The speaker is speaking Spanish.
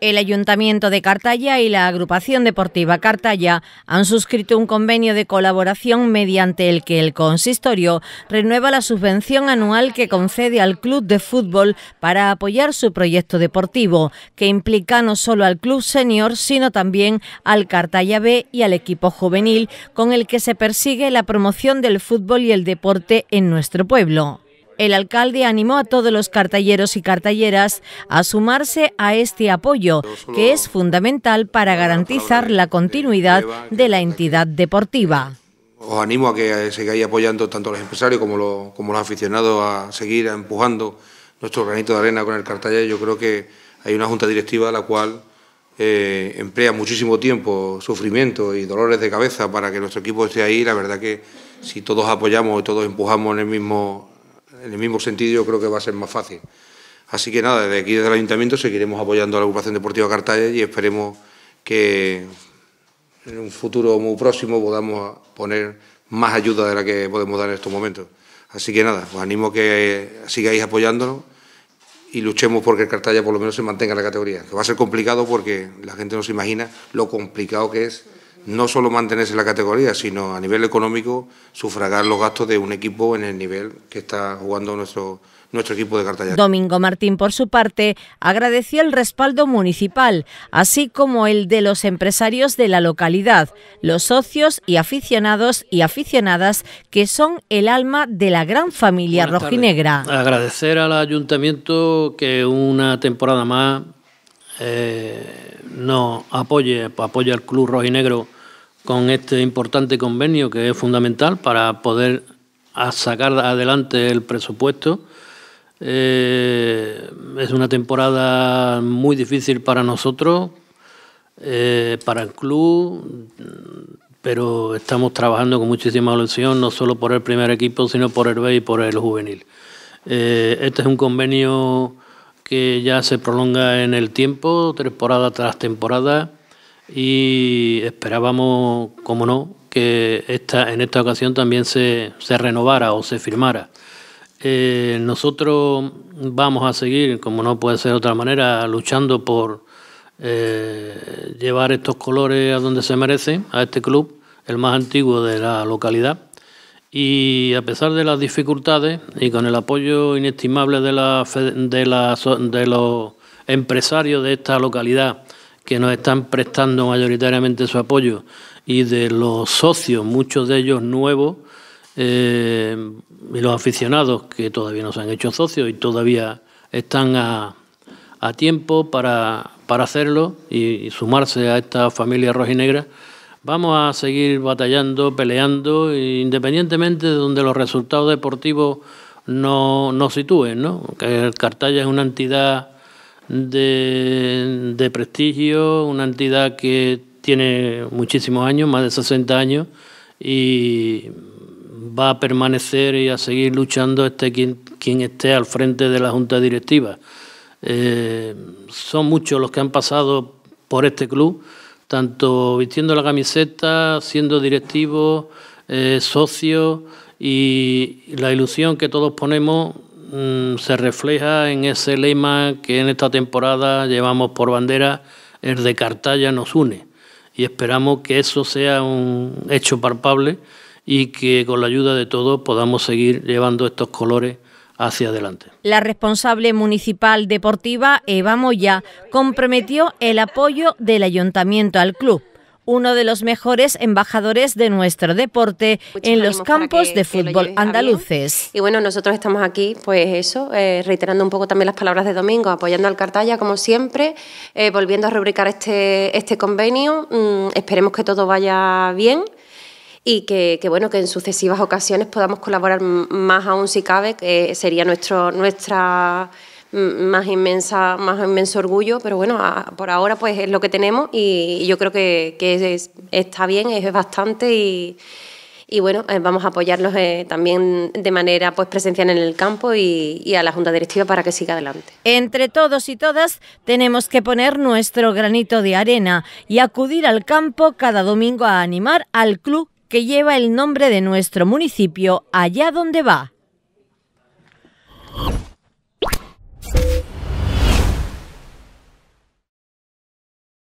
El Ayuntamiento de Cartaya y la Agrupación Deportiva Cartaya han suscrito un convenio de colaboración mediante el que el consistorio renueva la subvención anual que concede al club de fútbol para apoyar su proyecto deportivo, que implica no solo al club senior, sino también al Cartaya B y al equipo juvenil, con el que se persigue la promoción del fútbol y el deporte en nuestro pueblo. El alcalde animó a todos los cartalleros y cartalleras a sumarse a este apoyo, que es fundamental para garantizar la continuidad de la entidad deportiva. Os animo a que sigáis apoyando tanto los empresarios como, los, los aficionados a seguir empujando nuestro granito de arena con el cartaller. Yo creo que hay una junta directiva la cual eh, emplea muchísimo tiempo, sufrimiento y dolores de cabeza para que nuestro equipo esté ahí. La verdad que si todos apoyamos y todos empujamos en el mismo en el mismo sentido yo creo que va a ser más fácil. Así que nada, desde aquí, desde el Ayuntamiento, seguiremos apoyando a la ocupación deportiva Cartaya y esperemos que en un futuro muy próximo podamos poner más ayuda de la que podemos dar en estos momentos. Así que nada, os animo a que sigáis apoyándonos y luchemos porque el Cartaya por lo menos se mantenga en la categoría. Que va a ser complicado porque la gente no se imagina lo complicado que es no solo mantenerse en la categoría, sino a nivel económico sufragar los gastos de un equipo en el nivel que está jugando nuestro, nuestro equipo de Cartagena. Domingo Martín, por su parte, agradeció el respaldo municipal, así como el de los empresarios de la localidad, los socios y aficionados y aficionadas que son el alma de la gran familia rojinegra. Agradecer al ayuntamiento que una temporada más eh, nos apoye, apoya al club rojinegro con este importante convenio que es fundamental para poder sacar adelante el presupuesto. Eh, es una temporada muy difícil para nosotros, eh, para el club, pero estamos trabajando con muchísima ilusión, no solo por el primer equipo, sino por el B y por el juvenil. Eh, este es un convenio que ya se prolonga en el tiempo, temporada tras temporada y esperábamos, como no, que esta, en esta ocasión también se, renovara o se firmara. Eh, nosotros vamos a seguir, como no puede ser de otra manera, luchando por eh, llevar estos colores a donde se merecen, a este club, el más antiguo de la localidad. Y a pesar de las dificultades y con el apoyo inestimable de, la, de, la, de los empresarios de esta localidad, que nos están prestando mayoritariamente su apoyo y de los socios, muchos de ellos nuevos, eh, y los aficionados que todavía no se han hecho socios y todavía están a, tiempo para, para hacerlo y, sumarse a esta familia y negra, vamos a seguir batallando, peleando, e independientemente de donde los resultados deportivos nos no sitúen. ¿no? Que el Cartalla es una entidad de, prestigio, una entidad que tiene muchísimos años, más de 60 años, y va a permanecer y a seguir luchando este quien, quien esté al frente de la Junta Directiva. Eh, son muchos los que han pasado por este club, tanto vistiendo la camiseta, siendo directivo eh, socio socios, y la ilusión que todos ponemos Mm, se refleja en ese lema que en esta temporada llevamos por bandera, el de Cartaya nos une. Y esperamos que eso sea un hecho palpable y que con la ayuda de todos podamos seguir llevando estos colores hacia adelante. La responsable municipal deportiva, Eva Moya, comprometió el apoyo del ayuntamiento al club uno de los mejores embajadores de nuestro deporte en los campos de fútbol andaluces. Y bueno, nosotros estamos aquí, pues eso, eh, reiterando un poco también las palabras de Domingo, apoyando al Cartaya como siempre, eh, volviendo a rubricar este, este convenio. Mm, esperemos que todo vaya bien y que, bueno que en sucesivas ocasiones podamos colaborar más aún si cabe que sería nuestro nuestra más, inmensa, más inmenso orgullo, pero bueno, por ahora pues es lo que tenemos y, yo creo que, está bien, es bastante y, bueno, eh, vamos a apoyarlos eh, también de manera pues presencial en el campo y, a la Junta Directiva para que siga adelante. Entre todos y todas tenemos que poner nuestro granito de arena y acudir al campo cada domingo a animar al club que lleva el nombre de nuestro municipio allá donde va.